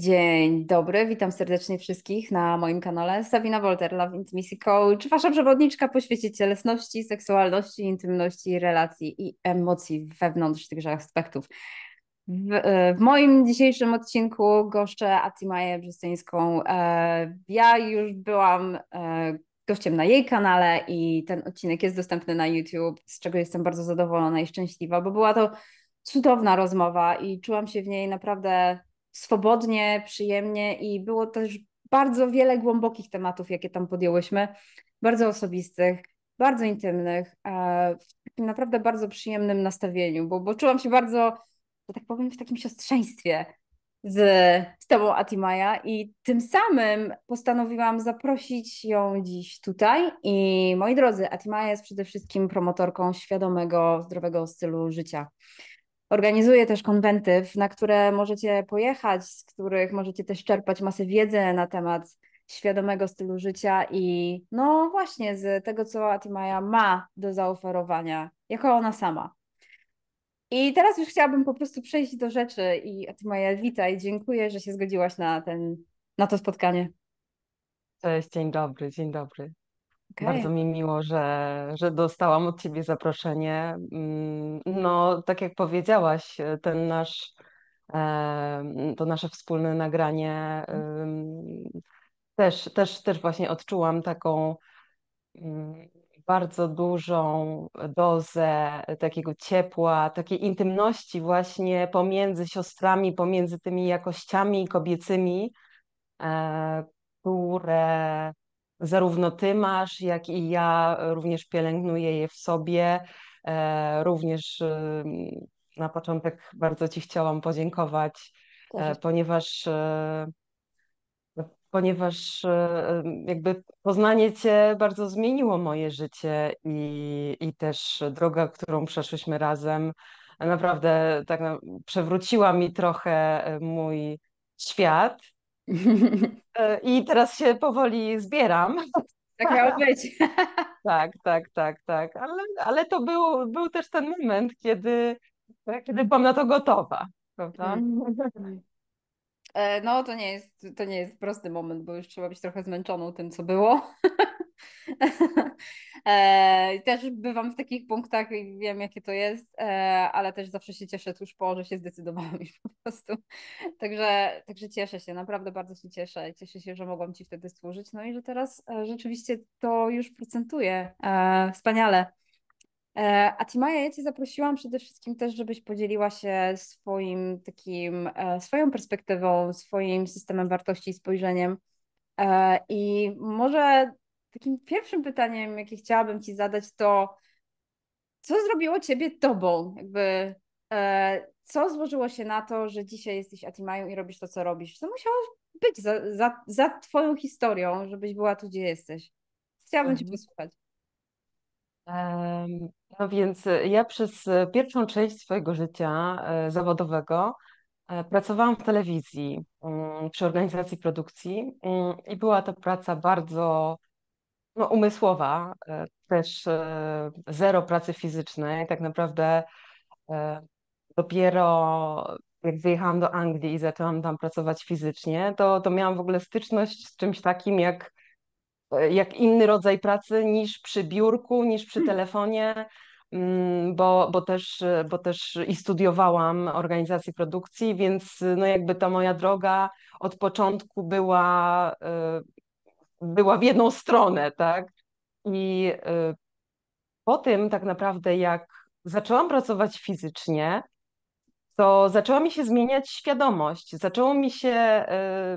Dzień dobry, witam serdecznie wszystkich na moim kanale Sabina Wolter, Love Intimacy Coach, wasza przewodniczka po świecie cielesności, seksualności, intymności, relacji i emocji wewnątrz tychże aspektów. W, e, w moim dzisiejszym odcinku goszczę Atimaję Brzestyńską. E, ja już byłam e, gościem na jej kanale i ten odcinek jest dostępny na YouTube, z czego jestem bardzo zadowolona i szczęśliwa, bo była to cudowna rozmowa i czułam się w niej naprawdę swobodnie, przyjemnie i było też bardzo wiele głębokich tematów, jakie tam podjęłyśmy, bardzo osobistych, bardzo intymnych, w takim naprawdę bardzo przyjemnym nastawieniu, bo, bo czułam się bardzo, że tak powiem, w takim siostrzeństwie z, z tobą, Atimaja, i tym samym postanowiłam zaprosić ją dziś tutaj. I moi drodzy, Atimaja jest przede wszystkim promotorką świadomego, zdrowego stylu życia. Organizuję też konwenty, na które możecie pojechać, z których możecie też czerpać masę wiedzy na temat świadomego stylu życia i no właśnie z tego, co Atimaja ma do zaoferowania, jako ona sama. I teraz już chciałabym po prostu przejść do rzeczy i Atimaja, witaj, dziękuję, że się zgodziłaś na, ten, na to spotkanie. Cześć, dzień dobry, dzień dobry. Okay. Bardzo mi miło, że, że dostałam od Ciebie zaproszenie. Mm, no, tak jak powiedziałaś, ten nasz, to nasze wspólne nagranie mm. też, też, też właśnie odczułam taką mm, bardzo dużą dozę takiego ciepła, takiej intymności właśnie pomiędzy siostrami, pomiędzy tymi jakościami kobiecymi, e, które zarówno ty masz, jak i ja również pielęgnuję je w sobie. E, również na początek bardzo Ci chciałam podziękować, e, ponieważ e, no, ponieważ jakby poznanie Cię bardzo zmieniło moje życie i, i też droga, którą przeszłyśmy razem, naprawdę tak przewróciła mi trochę mój świat I teraz się powoli zbieram. Tak miało być. Tak, tak, tak, tak. Ale, ale to był, był też ten moment, kiedy, kiedy byłam na to gotowa, prawda? Mm. E, no, to nie, jest, to nie jest prosty moment, bo już trzeba być trochę zmęczoną tym, co było. E, też bywam w takich punktach i wiem, jakie to jest, e, ale też zawsze się cieszę tuż po, że się zdecydowałam już po prostu. Także, także cieszę się, naprawdę bardzo się cieszę. Cieszę się, że mogłam Ci wtedy służyć. No i że teraz e, rzeczywiście to już procentuje. Wspaniale. A Timaja, ja Cię zaprosiłam przede wszystkim też, żebyś podzieliła się swoim takim, swoją perspektywą, swoim systemem wartości i spojrzeniem. I może takim pierwszym pytaniem, jakie chciałabym Ci zadać, to co zrobiło Ciebie tobą? Jakby, e, co złożyło się na to, że dzisiaj jesteś Atimają i robisz to, co robisz? Co musiało być za, za, za Twoją historią, żebyś była tu, gdzie jesteś? Chciałabym mhm. Cię posłuchać. No więc e, ja przez e, pierwszą część swojego życia e, zawodowego pracowałam w telewizji mm, przy organizacji produkcji mm, i była to praca bardzo no, umysłowa, e, też e, zero pracy fizycznej. Tak naprawdę e, dopiero jak wyjechałam do Anglii i zaczęłam tam pracować fizycznie, to, to miałam w ogóle styczność z czymś takim jak, jak inny rodzaj pracy niż przy biurku, niż przy hmm. telefonie, mm, bo, bo, też, bo też i studiowałam organizacji produkcji, więc no jakby ta moja droga od początku była była w jedną stronę, tak? I y, po tym tak naprawdę jak zaczęłam pracować fizycznie, to zaczęła mi się zmieniać świadomość, zaczęło mi się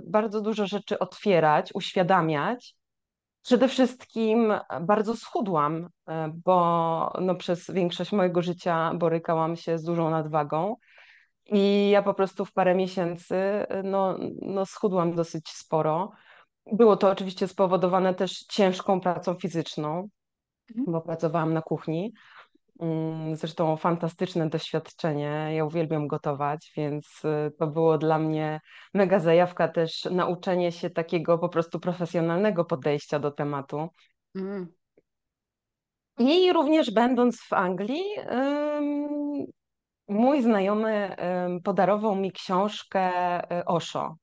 y, bardzo dużo rzeczy otwierać, uświadamiać. Przede wszystkim bardzo schudłam, y, bo no przez większość mojego życia borykałam się z dużą nadwagą. I ja po prostu w parę miesięcy no, no schudłam dosyć sporo. Było to oczywiście spowodowane też ciężką pracą fizyczną, mhm. bo pracowałam na kuchni. Mm, zresztą fantastyczne doświadczenie. Ja uwielbiam gotować, więc y, to było dla mnie mega zajawka też nauczenie się takiego po prostu profesjonalnego podejścia do tematu. Mm. I również będąc w Anglii, mój znajomy podarował mi książkę y, Osho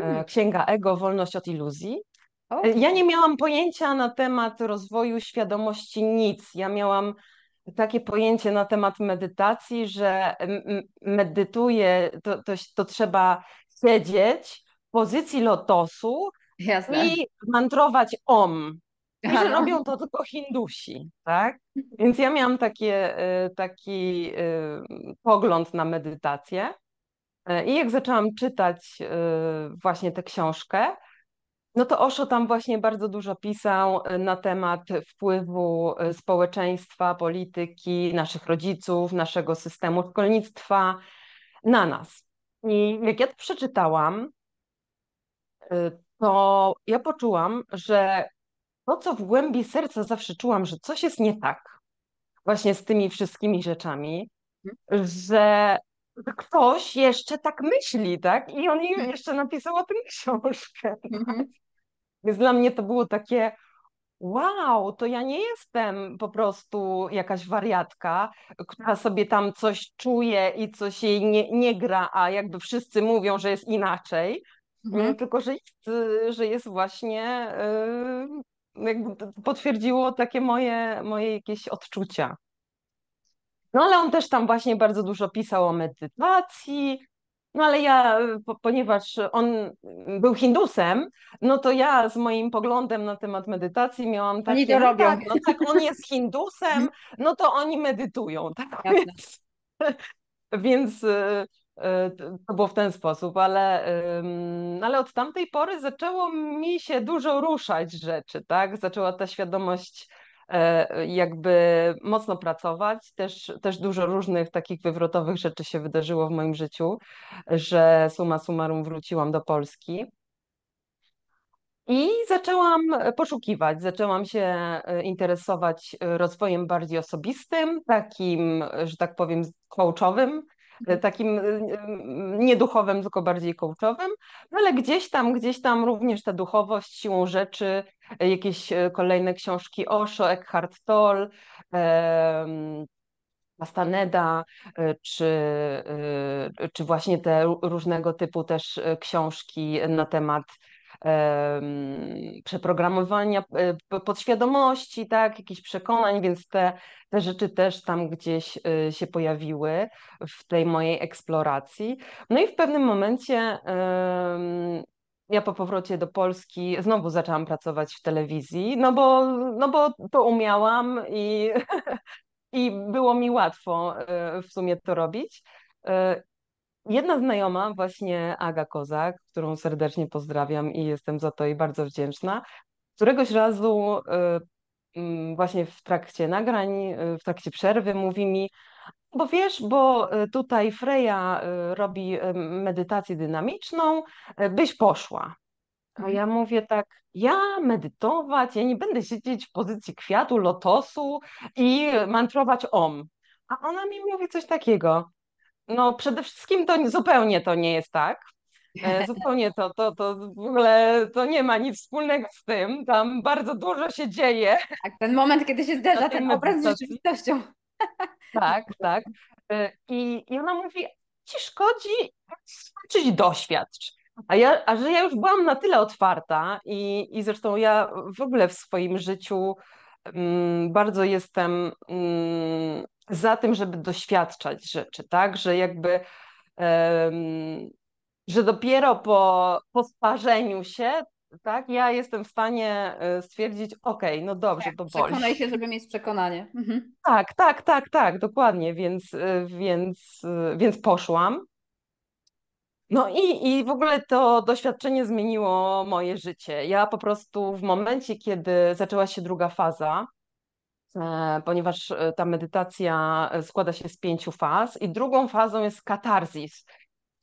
E, mm. Księga Ego, Wolność od iluzji. E, ja nie miałam pojęcia na temat rozwoju świadomości nic. Ja miałam takie pojęcie na temat medytacji, że medytuję, to, to, to trzeba siedzieć w pozycji lotosu Jasne. i mantrować om. I że robią to tylko Hindusi, tak? Więc ja miałam takie, e, taki pogląd na medytację. E, I jak zaczęłam czytać e, właśnie tę książkę, no to Osho tam właśnie bardzo dużo pisał e, na temat wpływu społeczeństwa, polityki, naszych rodziców, naszego systemu szkolnictwa na nas. I jak ja to przeczytałam, to ja poczułam, że to, co w głębi serca zawsze czułam, że coś jest nie tak właśnie z tymi wszystkimi rzeczami, mhm. że ktoś jeszcze tak myśli, tak? I on mhm. jeszcze napisał o tym książkę. Tak? Mhm. Więc dla mnie to było takie wow, to ja nie jestem po prostu jakaś wariatka, która sobie tam coś czuje i coś jej nie, nie gra, a jakby wszyscy mówią, że jest inaczej, mhm. tylko że jest, że jest właśnie, y, jakby potwierdziło takie moje, moje jakieś odczucia. No ale on też tam właśnie bardzo dużo pisał o medytacji. No ale ja, ponieważ on był Hindusem, no to ja z moim poglądem na temat medytacji miałam takie... Oni to robią. Tak, no tak, on jest Hindusem, no to oni medytują, tak? Więc, więc y, y, to było w ten sposób, ale, ale od tamtej pory zaczęło mi się dużo ruszać rzeczy, tak? Zaczęła ta świadomość E, jakby mocno pracować. Też, też dużo różnych takich wywrotowych rzeczy się wydarzyło w moim życiu, że suma summarum wróciłam do Polski. I zaczęłam poszukiwać, zaczęłam się e, interesować e, rozwojem bardziej osobistym, takim, że tak powiem, coachowym, E, takim e, nieduchowym, tylko bardziej kołczowym, no, ale gdzieś tam, gdzieś tam również ta duchowość siłą rzeczy, e, jakieś kolejne książki Osho, Eckhart Tolle, Pastaneda, czy, czy właśnie te różnego typu też książki na temat przeprogramowania e, podświadomości, tak, jakichś przekonań, więc te, te rzeczy też tam gdzieś e, się pojawiły w tej mojej eksploracji. No i w pewnym momencie ja po powrocie do Polski znowu zaczęłam pracować w telewizji, no bo, no bo to umiałam i, i było mi łatwo e, w sumie to robić. Jedna znajoma, właśnie Aga Kozak, którą serdecznie pozdrawiam i jestem za to jej bardzo wdzięczna, któregoś razu y, mm, właśnie w trakcie nagrań, y, w trakcie przerwy mówi mi, bo wiesz, bo y, tutaj Freja robi medytację dynamiczną, byś poszła. A mhm. ja mówię tak, ja medytować, ja nie będę siedzieć w pozycji kwiatu, lotosu i mantrować om. A ona mi mówi coś takiego, no przede wszystkim to zupełnie to nie jest tak. E, zupełnie to, to, to w ogóle to nie ma nic wspólnego z tym. Tam bardzo dużo się dzieje. Tak, ten moment, kiedy się zderza ten obraz z rzeczywistością. Tak, tak. E, I, i ona mówi, ci szkodzi, czyli doświadcz. A, ja, a że ja już byłam na tyle otwarta i, i zresztą ja w ogóle w swoim życiu Mm, bardzo jestem mm, za tym, żeby doświadczać rzeczy, tak, że jakby że dopiero po, po sparzeniu się, tak, ja jestem w stanie e, stwierdzić, okej, okay, no dobrze, tak, to boli. Przekonaj się, żeby mieć przekonanie. Mhm. Tak, tak, tak, tak, dokładnie, więc, e, więc, e, więc poszłam. No i, i w ogóle to doświadczenie zmieniło moje życie. Ja po prostu w momencie, kiedy zaczęła się druga faza, e, ponieważ e, ta medytacja e, składa się z pięciu faz, i drugą fazą jest katarzis.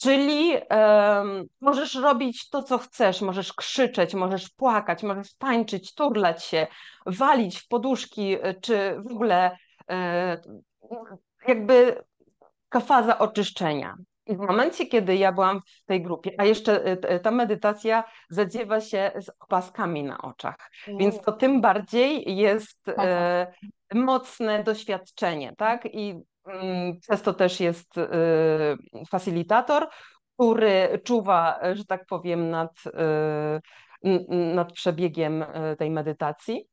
Czyli um, możesz robić to, co chcesz, możesz krzyczeć, możesz płakać, możesz tańczyć, turlać się, walić w poduszki, czy w ogóle e, jakby faza oczyszczenia. I w momencie, kiedy ja byłam w tej grupie, a jeszcze e, e, ta medytacja zadziewa się z opaskami na oczach, więc to tym bardziej jest e, mocne doświadczenie, tak? I mm, przez to też jest e, facilitator, który czuwa, że tak powiem, nad, e, nad przebiegiem e, tej medytacji.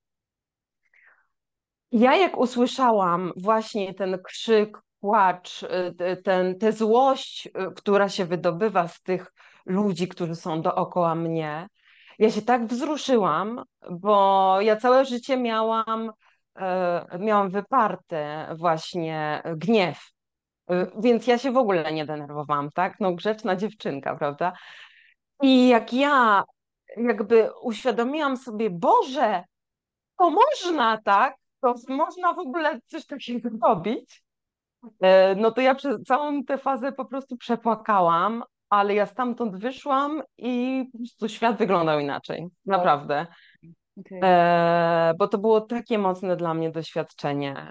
Ja jak usłyszałam właśnie ten krzyk płacz, y, ten, tę złość, y, która się wydobywa z tych ludzi, którzy są dookoła mnie. Ja się tak wzruszyłam, bo ja całe życie miałam, e, miałam wyparty właśnie gniew. Y, więc ja się w ogóle nie denerwowałam, tak? No grzeczna dziewczynka, prawda? I jak ja jakby uświadomiłam sobie, Boże, to można, tak? To można w ogóle coś takiego robić. E, no to ja przez całą tę fazę po prostu przepłakałam, ale ja stamtąd wyszłam i po prostu świat wyglądał inaczej, tak. naprawdę. Okay. E, bo to było takie mocne dla mnie doświadczenie.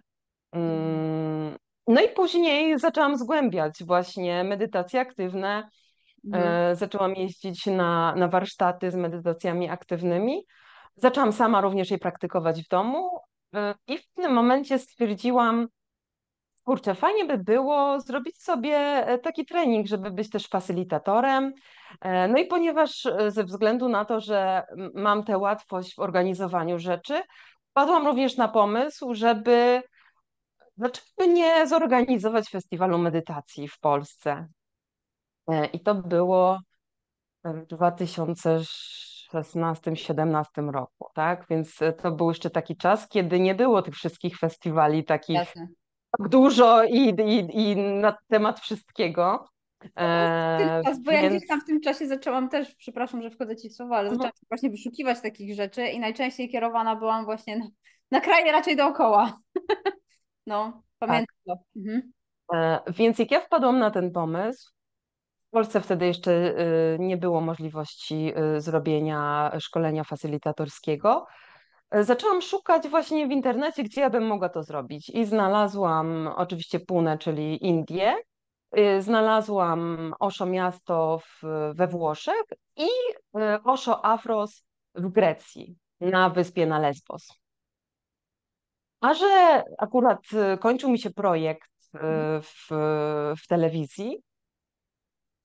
Mm. No i później zaczęłam zgłębiać właśnie medytacje aktywne. Mm. zaczęłam jeździć na, na warsztaty z medytacjami aktywnymi. Zaczęłam sama również je praktykować w domu. I w tym momencie stwierdziłam, Kurczę, fajnie by było zrobić sobie e, taki trening, żeby być też facylitatorem. E, no i ponieważ e, ze względu na to, że mam tę łatwość w organizowaniu rzeczy, padłam również na pomysł, żeby dlaczego nie zorganizować festiwalu medytacji w Polsce. I to było w 2016-17 roku, tak? Więc to był jeszcze taki czas, kiedy nie było tych wszystkich festiwali takich Jasne tak dużo i, i, i na temat wszystkiego. Eee, czas, bo więc... ja gdzieś tam w tym czasie zaczęłam też, przepraszam, że wchodzę ci w słowa, ale no. zaczęłam właśnie wyszukiwać takich rzeczy i najczęściej kierowana byłam właśnie na, na kraje raczej dookoła. no, pamiętam tak. to. Mhm. Eee, więc jak ja wpadłam na ten pomysł, w Polsce wtedy jeszcze y, nie było możliwości y, zrobienia szkolenia facylitatorskiego, Zaczęłam szukać właśnie w internecie, gdzie ja bym mogła to zrobić. I znalazłam oczywiście Pune, czyli Indie. Y, znalazłam Osho Miasto w, we Włoszech i y, Osho Afros w Grecji, na wyspie na Lesbos. A że akurat y, kończył mi się projekt w, w telewizji,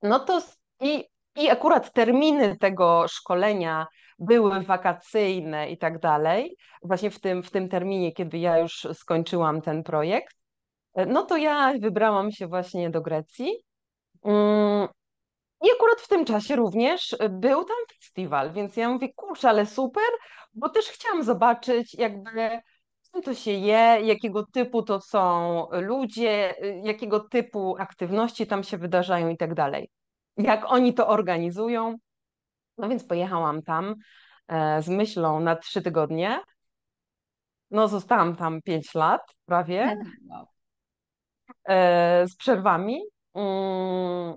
no to i, i akurat terminy tego szkolenia były wakacyjne i tak dalej, właśnie w tym, w tym terminie, kiedy ja już skończyłam ten projekt, no to ja wybrałam się właśnie do Grecji. Mm, I akurat w tym czasie również był tam festiwal, więc ja mówię, kurczę, ale super, bo też chciałam zobaczyć jakby czym to się je, jakiego typu to są ludzie, jakiego typu aktywności tam się wydarzają i tak dalej. Jak oni to organizują, no więc pojechałam tam e, z myślą na trzy tygodnie. No, zostałam tam pięć lat prawie. E, z przerwami, mm,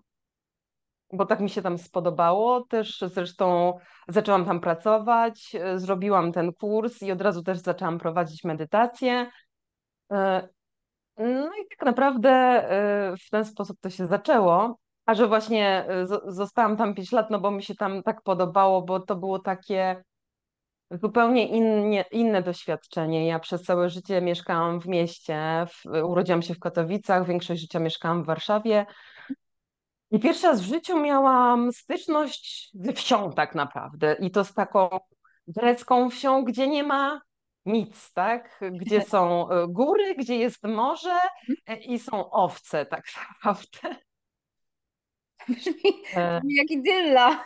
bo tak mi się tam spodobało. Też zresztą zaczęłam tam pracować, e, zrobiłam ten kurs i od razu też zaczęłam prowadzić medytację. No i tak naprawdę w ten sposób to się zaczęło a że właśnie e, zostałam tam 5 lat, no bo mi się tam tak podobało, bo to było takie zupełnie inne doświadczenie. Ja przez całe życie mieszkałam w mieście, w, urodziłam się w Katowicach, większość życia mieszkałam w Warszawie. I pierwszy raz w życiu miałam styczność ze wsią tak naprawdę i to z taką grecką wsią, gdzie nie ma nic, tak? Gdzie są e, góry, gdzie jest morze e, i są owce tak naprawdę. Brzmi, e, brzmi jak idylla.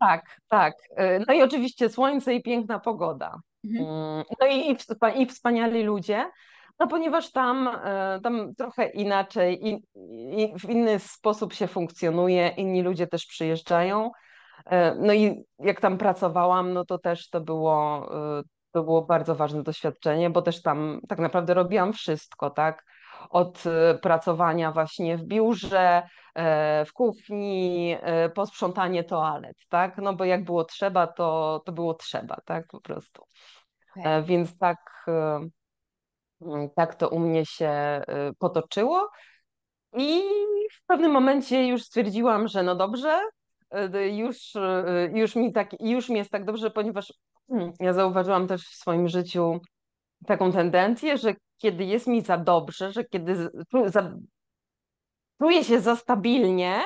Tak, tak. E, no i oczywiście słońce i piękna pogoda. Mhm. Mm, no i, i wspaniali ludzie. No ponieważ tam, e, tam trochę inaczej, i w inny sposób się funkcjonuje, inni ludzie też przyjeżdżają. No i jak tam pracowałam, no to też to było, to było bardzo ważne doświadczenie, bo też tam tak naprawdę robiłam wszystko, tak? od e, pracowania właśnie w biurze, e, w kuchni, e, posprzątanie toalet, tak? No bo jak było trzeba, to, to było trzeba, tak? Po prostu. Okay. Więc tak, tak to u mnie się potoczyło. I w pewnym momencie już stwierdziłam, że no dobrze, już, już, mi, tak, już mi jest tak dobrze, ponieważ hmm, ja zauważyłam też w swoim życiu taką tendencję, że kiedy jest mi za dobrze, że kiedy za, czuję się za stabilnie,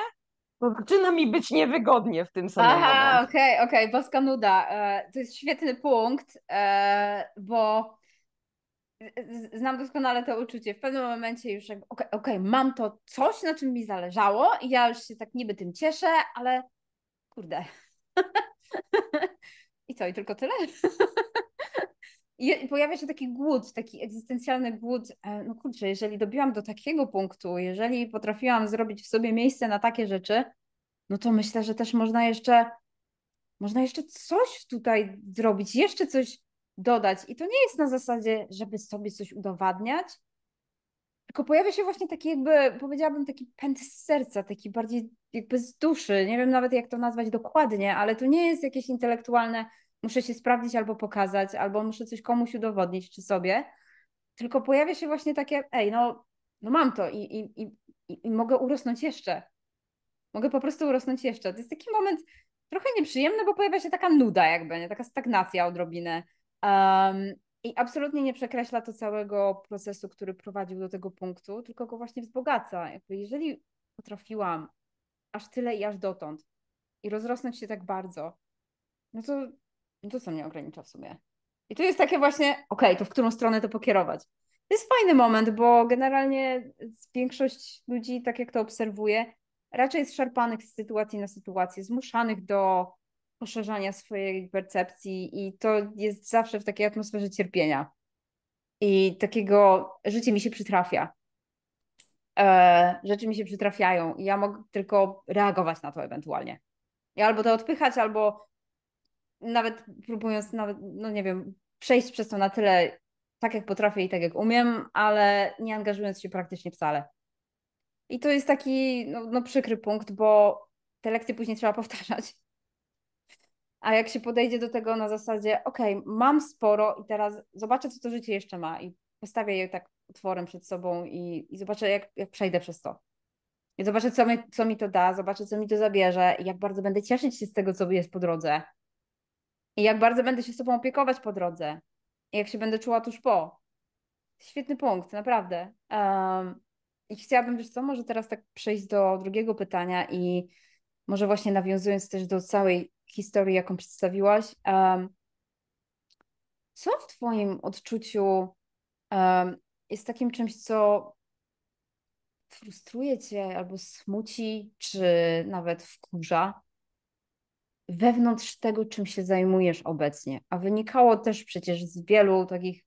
to zaczyna mi być niewygodnie w tym samym Aha, okej, okej, okay, okay, boska nuda. E, to jest świetny punkt, e, bo znam doskonale to uczucie. W pewnym momencie już jakby, okej, okay, okay, mam to coś, na czym mi zależało i ja już się tak niby tym cieszę, ale kurde. I co, i tylko tyle? I pojawia się taki głód, taki egzystencjalny głód. E, no kurczę, jeżeli dobiłam do takiego punktu, jeżeli potrafiłam zrobić w sobie miejsce na takie rzeczy, no to myślę, że też można jeszcze, można jeszcze coś tutaj zrobić, jeszcze coś dodać. I to nie jest na zasadzie, żeby sobie coś udowadniać, tylko pojawia się właśnie taki jakby, powiedziałabym, taki pęd z serca, taki bardziej jakby z duszy. Nie wiem nawet jak to nazwać dokładnie, ale to nie jest jakieś intelektualne muszę się sprawdzić albo pokazać, albo muszę coś komuś udowodnić czy sobie. Tylko pojawia się właśnie takie, ej, no, no mam to i, i, i, i mogę urosnąć jeszcze. Mogę po prostu urosnąć jeszcze. To jest taki moment trochę nieprzyjemny, bo pojawia się taka nuda, jakby, nie? taka stagnacja odrobinę. Um, I absolutnie nie przekreśla to całego procesu, który prowadził do tego punktu, tylko go właśnie wzbogaca. Jakby jeżeli potrafiłam aż tyle i aż dotąd i rozrosnąć się tak bardzo, no to no to co mnie ogranicza w sumie. I tu jest takie właśnie, okej, okay, to w którą stronę to pokierować. To jest fajny moment, bo generalnie większość ludzi, tak jak to obserwuję, raczej jest szarpanych z sytuacji na sytuację, zmuszanych do poszerzania swojej percepcji i to jest zawsze w takiej atmosferze cierpienia i takiego życie mi się przytrafia. E, rzeczy mi się przytrafiają i ja mogę tylko reagować na to ewentualnie. I albo to odpychać, albo nawet próbując nawet, no nie wiem, przejść przez to na tyle tak jak potrafię i tak jak umiem, ale nie angażując się praktycznie wcale. I to jest taki no, no przykry punkt, bo te lekcje później trzeba powtarzać. A jak się podejdzie do tego na zasadzie, ok, mam sporo i teraz zobaczę, co to życie jeszcze ma i postawię je tak otworem przed sobą i, i zobaczę, jak, jak przejdę przez to. I zobaczę, co mi, co mi to da, zobaczę, co mi to zabierze i jak bardzo będę cieszyć się z tego, co jest po drodze. I jak bardzo będę się sobą opiekować po drodze. I jak się będę czuła tuż po. Świetny punkt, naprawdę. Um, I chciałabym, wiesz co, może teraz tak przejść do drugiego pytania i może właśnie nawiązując też do całej historii, jaką przedstawiłaś. Um, co w Twoim odczuciu um, jest takim czymś, co frustruje Cię albo smuci, czy nawet wkurza? wewnątrz tego, czym się zajmujesz obecnie. A wynikało też przecież z wielu takich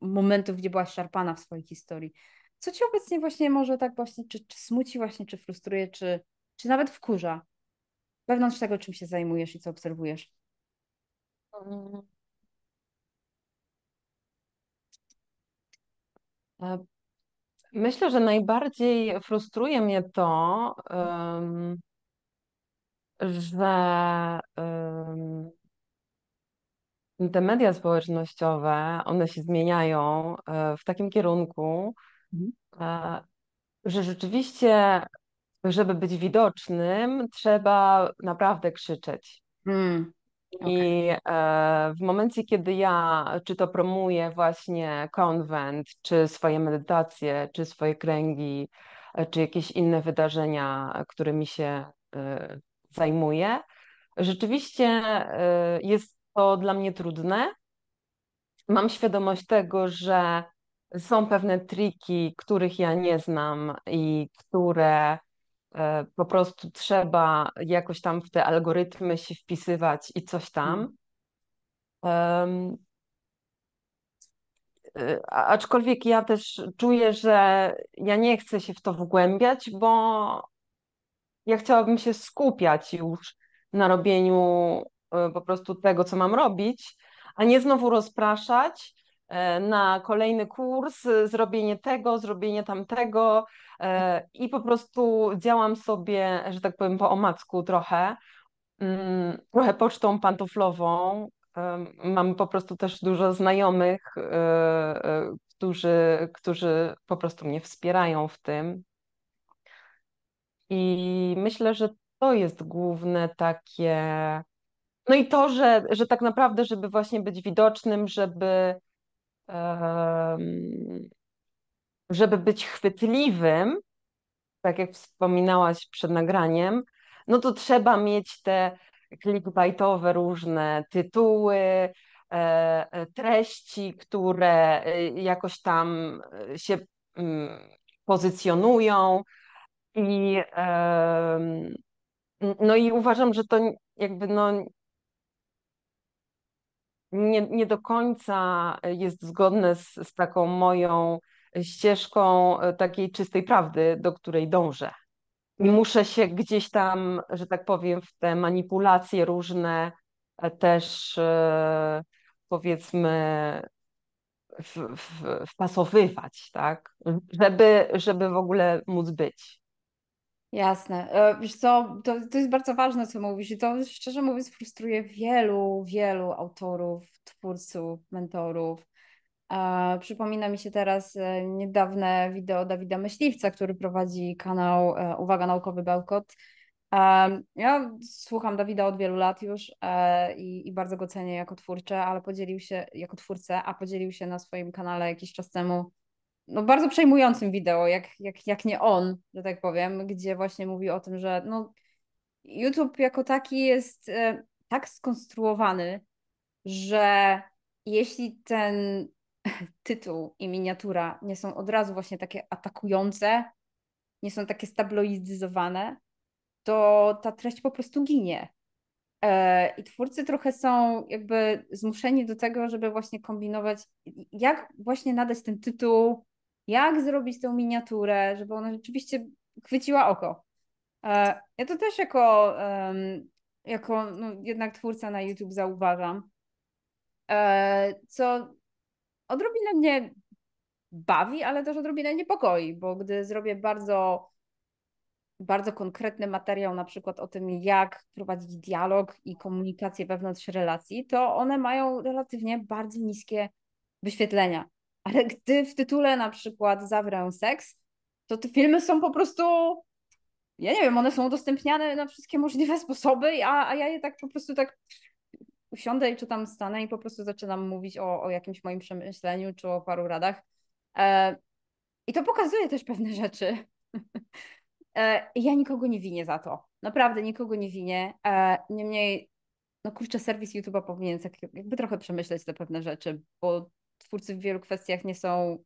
momentów, gdzie byłaś szarpana w swojej historii. Co ci obecnie właśnie może tak właśnie, czy, czy smuci właśnie, czy frustruje, czy, czy nawet wkurza wewnątrz tego, czym się zajmujesz i co obserwujesz? E, myślę, że najbardziej frustruje mnie to, um że te media społecznościowe, one się zmieniają e, w takim kierunku, mhm. e, że rzeczywiście, żeby być widocznym, trzeba naprawdę krzyczeć. Mm, I e, w momencie, kiedy ja czy to promuję właśnie konwent, czy swoje medytacje, czy swoje kręgi, czy jakieś inne wydarzenia, którymi się zajmuje. Rzeczywiście y, jest to dla mnie trudne. Mam świadomość tego, że są pewne triki, których ja nie znam i które y, po prostu trzeba jakoś tam w te algorytmy się wpisywać i coś tam. Um, aczkolwiek ja też czuję, że ja nie chcę się w to wgłębiać, bo ja chciałabym się skupiać już na robieniu e, po prostu tego, co mam robić, a nie znowu rozpraszać e, na kolejny kurs, e, zrobienie tego, zrobienie tamtego i po prostu działam sobie, że tak powiem, po omacku trochę, mm, trochę pocztą pantoflową. Mam po prostu też dużo znajomych, którzy, którzy po prostu mnie wspierają w tym, i myślę, że to jest główne takie. No i to, że, że tak naprawdę, żeby właśnie być widocznym, żeby, żeby być chwytliwym, tak jak wspominałaś przed nagraniem, no to trzeba mieć te clickbaitowe różne tytuły, e, e, treści, które e, jakoś tam się mm, pozycjonują, i, no i uważam, że to jakby no, nie, nie do końca jest zgodne z, z taką moją ścieżką e, takiej czystej prawdy, do której dążę. I mm. muszę się gdzieś tam, że tak powiem, w te manipulacje różne e, też e, powiedzmy w, w, wpasowywać, tak? Mm. Żeby, żeby w ogóle móc być. Jasne. E, wiesz co, to, to jest bardzo ważne, co mówisz i to szczerze mówiąc frustruje wielu, wielu autorów, twórców, mentorów. E, przypomina mi się teraz e, niedawne wideo Dawida Myśliwca, który prowadzi kanał Uwaga Naukowy Bełkot. ja słucham Dawida od wielu lat już i, i bardzo go cenię jako twórcę, ale podzielił się, jako twórcę, a podzielił się na swoim kanale jakiś czas temu no bardzo przejmującym wideo, jak, jak, jak nie on, że tak powiem, gdzie właśnie mówi o tym, że no, YouTube jako taki jest e, tak skonstruowany, że jeśli ten tytuł i miniatura nie są od razu właśnie takie atakujące, nie są takie stabloidyzowane, to ta treść po prostu ginie. E, I twórcy trochę są jakby zmuszeni do tego, żeby właśnie kombinować, jak właśnie nadać ten tytuł jak zrobić tą miniaturę, żeby ona rzeczywiście chwyciła oko. E, ja to też jako, jako no, jednak twórca na YouTube zauważam, e, co odrobinę mnie bawi, ale też odrobinę niepokoi, bo gdy zrobię bardzo, bardzo konkretny materiał, na przykład o tym, jak prowadzić dialog i komunikację wewnątrz relacji, to one mają relatywnie bardzo niskie wyświetlenia ale gdy w tytule na przykład zawrę seks, to te filmy są po prostu, ja nie wiem, one są udostępniane na wszystkie możliwe sposoby, a, a ja je tak po prostu tak usiądę i czytam stanę i po prostu zaczynam mówić o, o jakimś moim przemyśleniu czy o paru radach. E, I to pokazuje też pewne rzeczy. e, ja nikogo nie winię za to. Naprawdę nikogo nie winię. E, niemniej, no kurczę, serwis YouTube'a powinien tak jakby trochę przemyśleć te pewne rzeczy, bo twórcy w wielu kwestiach nie są,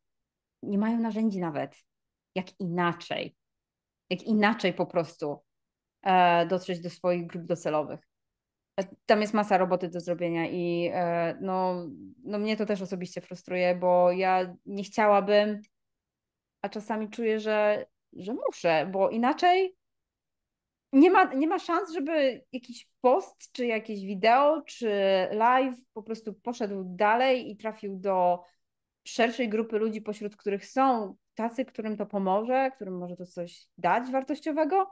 nie mają narzędzi nawet, jak inaczej, jak inaczej po prostu e, dotrzeć do swoich grup docelowych. E, tam jest masa roboty do zrobienia i e, no, no mnie to też osobiście frustruje, bo ja nie chciałabym, a czasami czuję, że, że muszę, bo inaczej nie ma, nie ma szans, żeby jakiś post, czy jakieś wideo, czy live po prostu poszedł dalej i trafił do szerszej grupy ludzi, pośród których są tacy, którym to pomoże, którym może to coś dać wartościowego.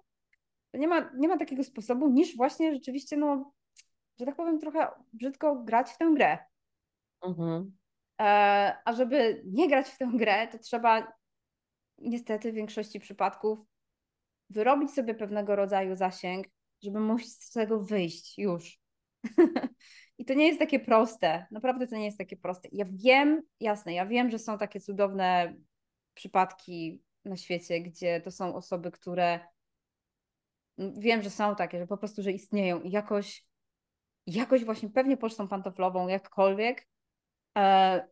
Nie ma, nie ma takiego sposobu, niż właśnie rzeczywiście, no, że tak powiem, trochę brzydko grać w tę grę. Mhm. E, a żeby nie grać w tę grę, to trzeba niestety w większości przypadków wyrobić sobie pewnego rodzaju zasięg, żeby móc z tego wyjść już. I to nie jest takie proste, naprawdę to nie jest takie proste. Ja wiem, jasne, ja wiem, że są takie cudowne przypadki na świecie, gdzie to są osoby, które wiem, że są takie, że po prostu, że istnieją i jakoś, jakoś właśnie pewnie pocztą pantoflową, jakkolwiek e,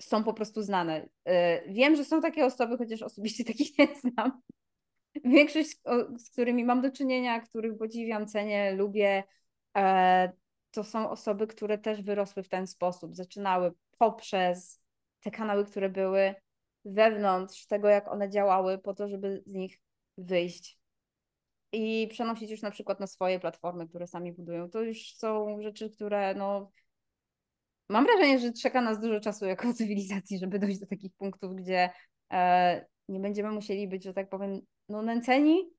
są po prostu znane. E, wiem, że są takie osoby, chociaż osobiście takich nie znam, Większość, z którymi mam do czynienia, których podziwiam, cenię, lubię, e, to są osoby, które też wyrosły w ten sposób. Zaczynały poprzez te kanały, które były wewnątrz tego, jak one działały, po to, żeby z nich wyjść i przenosić już na przykład na swoje platformy, które sami budują. To już są rzeczy, które no. Mam wrażenie, że czeka nas dużo czasu jako cywilizacji, żeby dojść do takich punktów, gdzie e, nie będziemy musieli być, że tak powiem, no, nęceni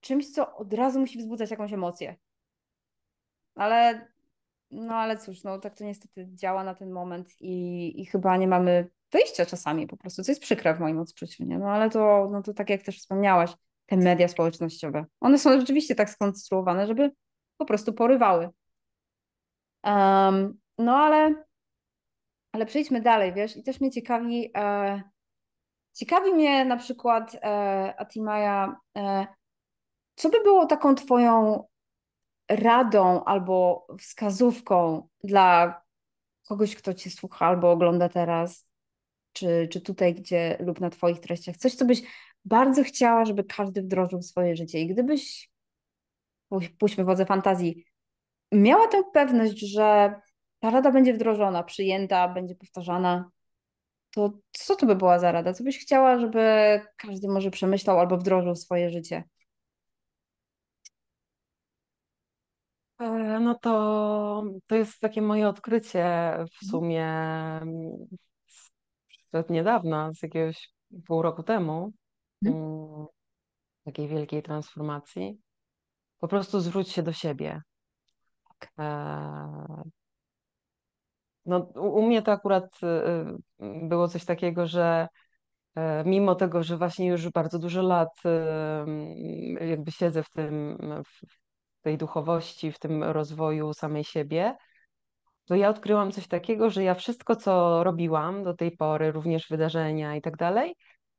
czymś, co od razu musi wzbudzać jakąś emocję. Ale, no ale cóż, no tak to niestety działa na ten moment i, i chyba nie mamy wyjścia czasami po prostu, co jest przykre w moim odczuciu, nie? No ale to, no to tak jak też wspomniałaś, te media społecznościowe, one są rzeczywiście tak skonstruowane, żeby po prostu porywały. Um, no ale, ale przejdźmy dalej, wiesz, i też mnie ciekawi, e, Ciekawi mnie na przykład, e, Atimaja, e, co by było taką Twoją radą albo wskazówką dla kogoś, kto Cię słucha albo ogląda teraz, czy, czy tutaj, gdzie lub na Twoich treściach? Coś, co byś bardzo chciała, żeby każdy wdrożył w swoje życie. I gdybyś, pójdźmy wodze fantazji, miała tę pewność, że ta rada będzie wdrożona, przyjęta, będzie powtarzana, to co to by była za rada? Co byś chciała, żeby każdy może przemyślał albo wdrożył w swoje życie? E, no to, to jest takie moje odkrycie w mhm. sumie od mm, niedawna, z jakiegoś pół roku temu, hmm. takiej wielkiej transformacji. Po prostu zwróć się do siebie. Tak. E, no, u mnie to akurat y, y, było coś takiego, że e, mimo tego, że właśnie już bardzo dużo lat y, mm, jakby siedzę w tym, w tej duchowości, w tym rozwoju samej siebie, to ja odkryłam coś takiego, że ja wszystko, co robiłam do tej pory, również wydarzenia i tak dalej,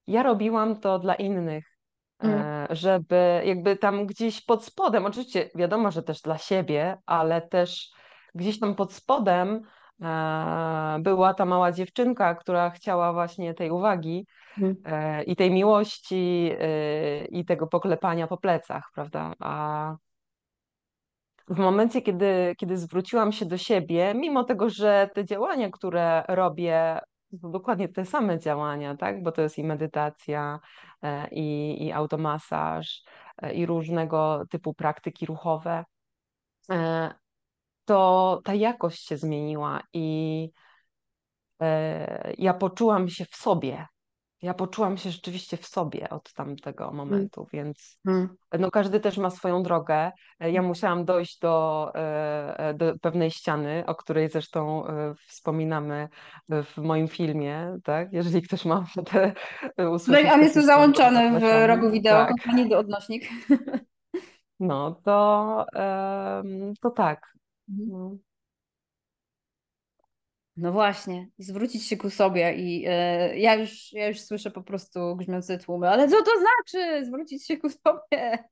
ja robiłam to dla innych, mm. żeby jakby tam gdzieś pod spodem, oczywiście wiadomo, że też dla siebie, ale też gdzieś tam pod spodem E, była ta mała dziewczynka, która chciała właśnie tej uwagi mhm. e, i tej miłości e, i tego poklepania po plecach, prawda? A w momencie, kiedy, kiedy zwróciłam się do siebie, mimo tego, że te działania, które robię, to dokładnie te same działania, tak? Bo to jest i medytacja, i, i automasaż, i różnego typu praktyki ruchowe to ta jakość się zmieniła i e, ja poczułam się w sobie. Ja poczułam się rzeczywiście w sobie od tamtego momentu, więc mm. Mm. no każdy też ma swoją drogę. E, ja musiałam dojść do, e, do pewnej ściany, o której zresztą wspominamy w moim filmie, tak? Jeżeli ktoś ma ochotę usłyszeć. Tak, on jest załączony w rogu wideo, tak. kompanii do odnośnik. No, to, to tak. Mhm. No. No właśnie, zwrócić się ku sobie i yy, ja, już, ja już słyszę po prostu grzmiące tłumy, ale co to znaczy zwrócić się ku sobie?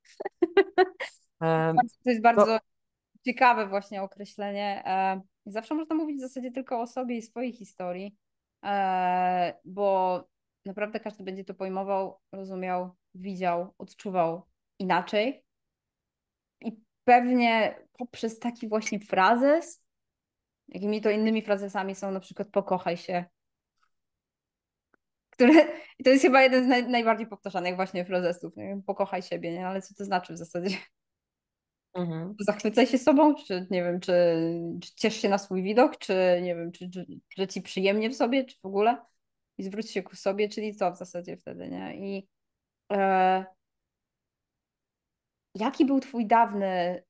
Um, to jest bardzo to... ciekawe właśnie określenie. Yy, zawsze można mówić w zasadzie tylko o sobie i swojej historii, yy, bo naprawdę każdy będzie to pojmował, rozumiał, widział, odczuwał inaczej pewnie poprzez taki właśnie frazes, jakimi to innymi frazesami są na przykład pokochaj się, które, i to jest chyba jeden z naj, najbardziej powtarzanych właśnie frazesów, nie? pokochaj siebie, nie? ale co to znaczy w zasadzie? Mhm. Zachwycaj się sobą, czy nie wiem, czy, czy, ciesz się na swój widok, czy nie wiem, czy, czy, czy ci przyjemnie w sobie, czy w ogóle i zwróć się ku sobie, czyli co w zasadzie wtedy, nie? I e, jaki był Twój dawny,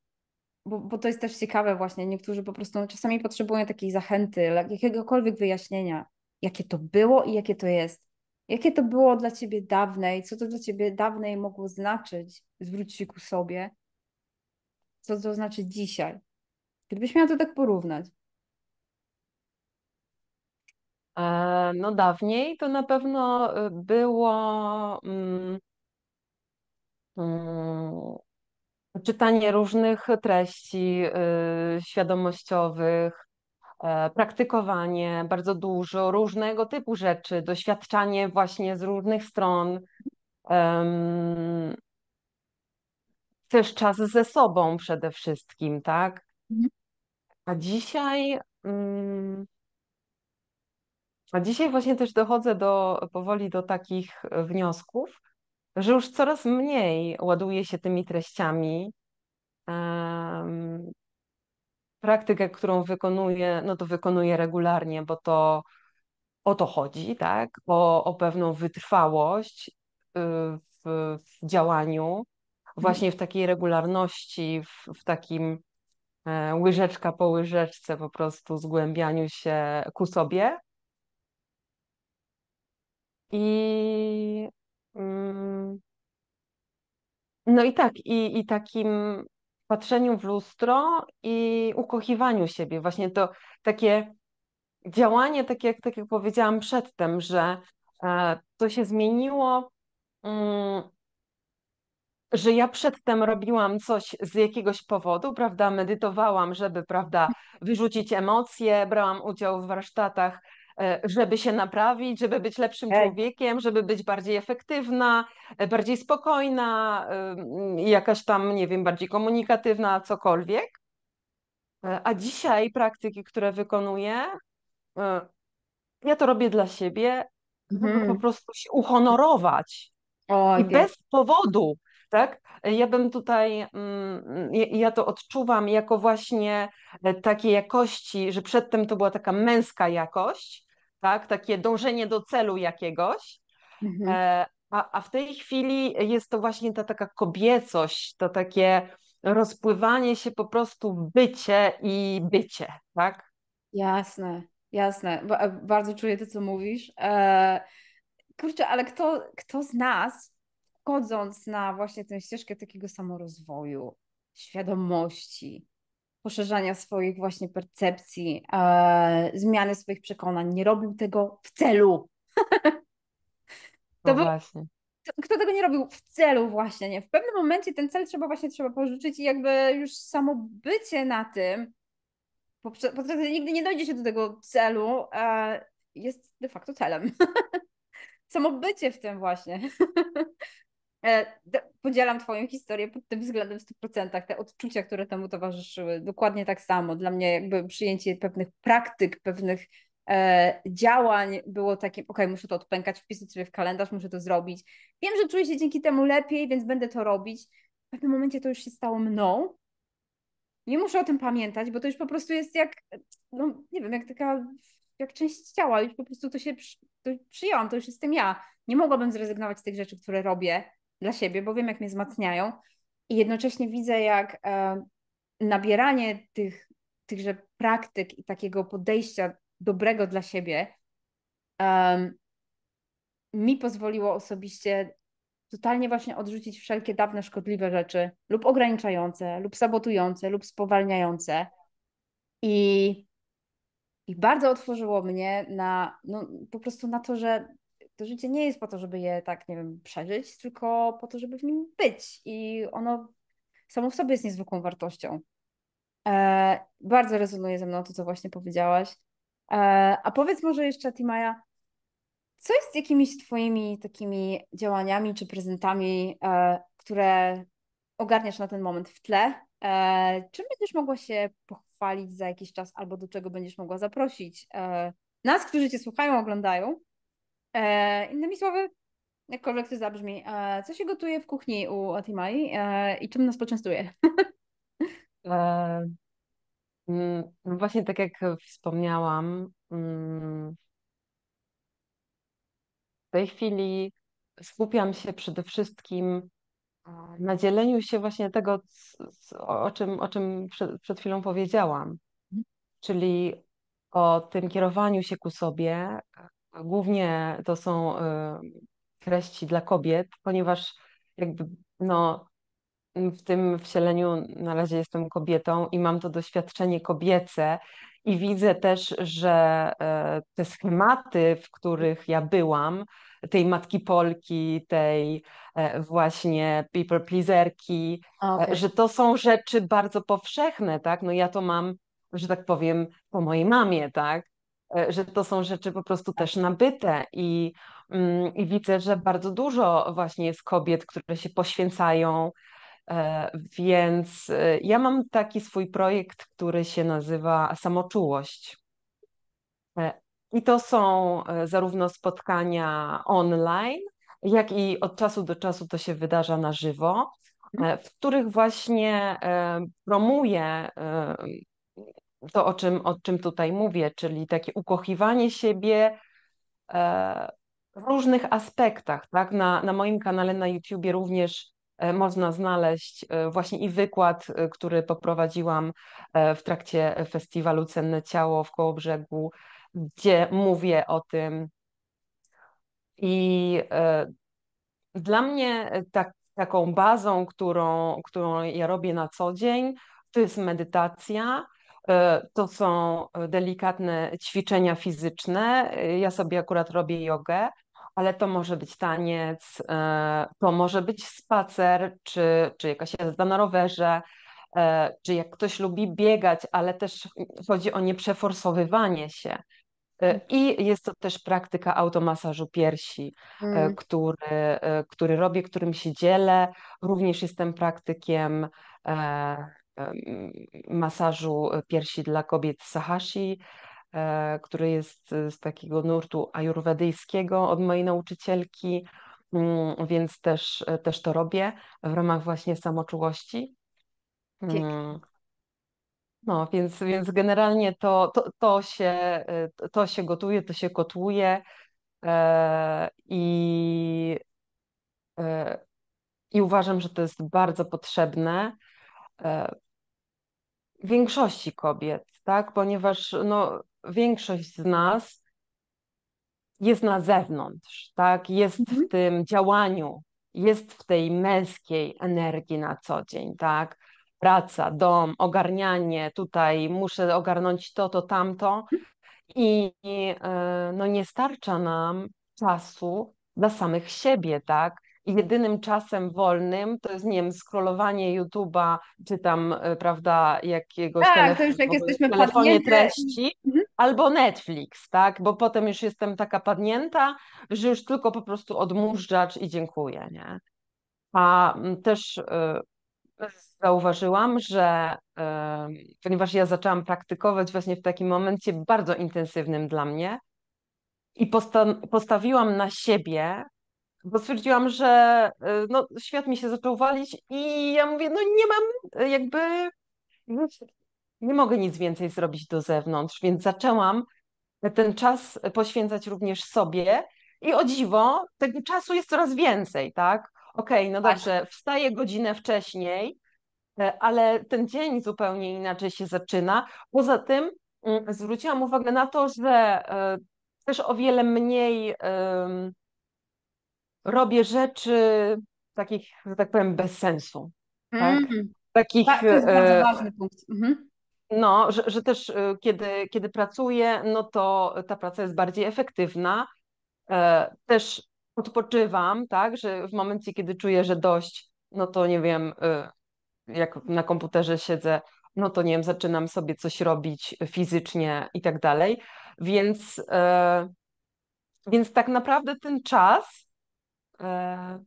bo, bo to jest też ciekawe właśnie, niektórzy po prostu no, czasami potrzebują takiej zachęty, jakiegokolwiek wyjaśnienia, jakie to było i jakie to jest. Jakie to było dla Ciebie dawne i co to dla Ciebie dawnej mogło znaczyć? Zwróć się ku sobie. Co to znaczy dzisiaj? Gdybyś miała to tak porównać. E, no dawniej to na pewno y, było mm, mm, czytanie różnych treści y, świadomościowych, e, praktykowanie bardzo dużo różnego typu rzeczy, doświadczanie właśnie z różnych stron. Też czas ze sobą przede wszystkim, tak? Mhm. A dzisiaj. Mm, a dzisiaj właśnie też dochodzę do, powoli do takich wniosków, że już coraz mniej ładuje się tymi treściami. praktykę, którą wykonuję, no to wykonuję regularnie, bo to o to chodzi, tak? O, o pewną wytrwałość y, w, w działaniu, mhm. właśnie w takiej regularności, w, w takim e, łyżeczka po łyżeczce po prostu zgłębianiu się ku sobie. I Mm. No i tak, i, i takim patrzeniu w lustro i ukochiwaniu siebie. Właśnie to takie działanie, tak jak, tak jak powiedziałam przedtem, że e, to się zmieniło, mm, że ja przedtem robiłam coś z jakiegoś powodu, prawda, medytowałam, żeby, prawda, wyrzucić emocje, brałam udział w warsztatach E, żeby się naprawić, żeby być lepszym człowiekiem, żeby być bardziej efektywna, e, bardziej spokojna, jakaś tam, nie wiem, bardziej komunikatywna, cokolwiek. E, a dzisiaj praktyki, które wykonuję, ja to robię dla siebie, mhm. po prostu się uhonorować. O, I bez powodu, tak? Ja bym tutaj, mm, ja to odczuwam jako właśnie takie jakości, że przedtem to była taka męska jakość, tak? Takie dążenie do celu jakiegoś. Mhm. E, a, a w tej chwili jest to właśnie ta taka kobiecość, to takie rozpływanie się po prostu bycie i bycie, tak? Jasne, jasne. bardzo czuję to, co mówisz. E, kurczę, ale kto, kto z nas, wchodząc na właśnie tę ścieżkę takiego samorozwoju, świadomości, poszerzania swoich właśnie percepcji, e, zmiany swoich przekonań. Nie robił tego w celu. to no właśnie. Kto tego nie robił w celu właśnie, nie? W pewnym momencie ten cel trzeba właśnie trzeba porzucić i jakby już samo bycie na tym, podczas nigdy nie dojdzie się do tego celu, e, jest de facto celem. samo bycie w tym właśnie. e, de, podzielam Twoją historię pod tym względem w 100%. Te odczucia, które temu towarzyszyły, dokładnie tak samo. Dla mnie jakby przyjęcie pewnych praktyk, pewnych e, działań było takim, ok, muszę to odpękać, wpisać sobie w kalendarz, muszę to zrobić. Wiem, że czuję się dzięki temu lepiej, więc będę to robić. W pewnym momencie to już się stało mną. Nie muszę o tym pamiętać, bo to już po prostu jest jak, no nie wiem, jak taka jak część ciała, już po prostu to się to przyjęłam, to już jestem ja. Nie mogłabym zrezygnować z tych rzeczy, które robię, dla siebie, bo wiem, jak mnie wzmacniają, i jednocześnie widzę, jak e, nabieranie tych, tychże praktyk i takiego podejścia dobrego dla siebie mi pozwoliło osobiście totalnie właśnie odrzucić wszelkie dawne szkodliwe rzeczy, lub ograniczające, lub sabotujące, lub spowalniające. I, i bardzo otworzyło mnie na no, po prostu na to, że to życie nie jest po to, żeby je tak, nie wiem, przeżyć, tylko po to, żeby w nim być. I ono samo w sobie jest niezwykłą wartością. E, bardzo rezonuje ze mną to, co właśnie powiedziałaś. E, a powiedz może jeszcze, Timaja, co jest jakimiś Twoimi takimi działaniami czy prezentami, e, które ogarniasz na ten moment w tle? E, czym będziesz mogła się pochwalić za jakiś czas albo do czego będziesz mogła zaprosić e, nas, którzy Cię słuchają, oglądają? E, innymi słowy, jakkolwiek to zabrzmi, e, co się gotuje w kuchni u Atimai e, i czym nas poczęstuje? Mm, właśnie tak jak wspomniałam, mm, w tej chwili skupiam się przede wszystkim na dzieleniu się właśnie tego, o czym, o czym przed, przed chwilą powiedziałam, mhm. czyli o tym kierowaniu się ku sobie, głównie to są y, treści dla kobiet, ponieważ jakby no, w tym wcieleniu na razie jestem kobietą i mam to doświadczenie kobiece i widzę też, że y, te schematy, w których ja byłam, tej matki Polki, tej e, właśnie people pleaserki, e, okay. że to są rzeczy bardzo powszechne, tak? No ja to mam, że tak powiem, po mojej mamie, tak? E, że to są rzeczy po prostu też nabyte i, mm, i widzę, że bardzo dużo właśnie jest kobiet, które się poświęcają, e, więc e, ja mam taki swój projekt, który się nazywa Samoczułość. I to są zarówno spotkania online, jak i od czasu do czasu to się wydarza na żywo, w których właśnie promuję to, o czym, o czym tutaj mówię, czyli takie ukochiwanie siebie e, w różnych aspektach. Tak? Na, na moim kanale na YouTubie również e, można znaleźć e, właśnie i wykład, który poprowadziłam w trakcie festiwalu Cenne Ciało w Kołobrzegu, gdzie mówię o tym. I dla mnie tak, taką bazą, którą, którą ja robię na co dzień, to jest medytacja, E, to są e, delikatne ćwiczenia fizyczne. E, ja sobie akurat robię jogę, ale to może być taniec, to może być spacer, czy, czy jakaś jazda na rowerze, czy jak ktoś lubi biegać, ale też chodzi o nieprzeforsowywanie się. Mm. I jest to też praktyka automasażu piersi, hmm. który, który robię, którym się dzielę. Również jestem praktykiem masażu e, piersi dla kobiet Sahashi, e, który jest e, z takiego nurtu ajurwedyjskiego od mojej nauczycielki, mm, więc też, też to robię w ramach właśnie samoczułości. Pięknie. Mm. No, więc, więc generalnie to, to, to, się, to się gotuje, to się kotłuje i, i uważam, że to jest bardzo potrzebne większości kobiet, tak? Ponieważ no, większość z nas jest na zewnątrz, tak? Jest w mhm. tym działaniu, jest w tej męskiej energii na co dzień, tak? Praca, dom, ogarnianie, tutaj muszę ogarnąć to, to, tamto. Mhm. I e, no, nie starcza nam czasu dla samych siebie, tak? jedynym czasem wolnym to jest, nie wiem, scrollowanie YouTube'a, czy tam, e, prawda, jakiegoś tak, to już jak jesteśmy telefonie padnięte. treści, mhm. albo Netflix, tak, bo potem już jestem taka padnięta, że już tylko po prostu odmóżdżacz i dziękuję, nie? A mm, też e, zauważyłam, że e, ponieważ ja zaczęłam praktykować właśnie w takim momencie bardzo intensywnym dla mnie i posta postawiłam na siebie bo stwierdziłam, że e, no, świat mi się zaczął walić i ja mówię, no nie mam e, jakby, nie mogę nic więcej zrobić do zewnątrz, więc zaczęłam ten czas poświęcać również sobie i o dziwo, tego czasu jest coraz więcej, tak? Okej, okay, no tak. dobrze, wstaję godzinę wcześniej, e, ale ten dzień zupełnie inaczej się zaczyna. Poza tym mm, zwróciłam uwagę na to, że też o wiele mniej robię rzeczy takich, że tak powiem, bez sensu. Tak? Mhm. Takich, tak, to jest bardzo e, ważny punkt. Mhm. No, że, że też e, kiedy, kiedy pracuję, no to ta praca jest bardziej efektywna. E, też odpoczywam, tak, że w momencie, kiedy czuję, że dość, no to nie wiem, jak na komputerze siedzę, no to nie wiem, zaczynam sobie coś robić fizycznie i tak dalej. Więc, więc tak naprawdę ten czas E,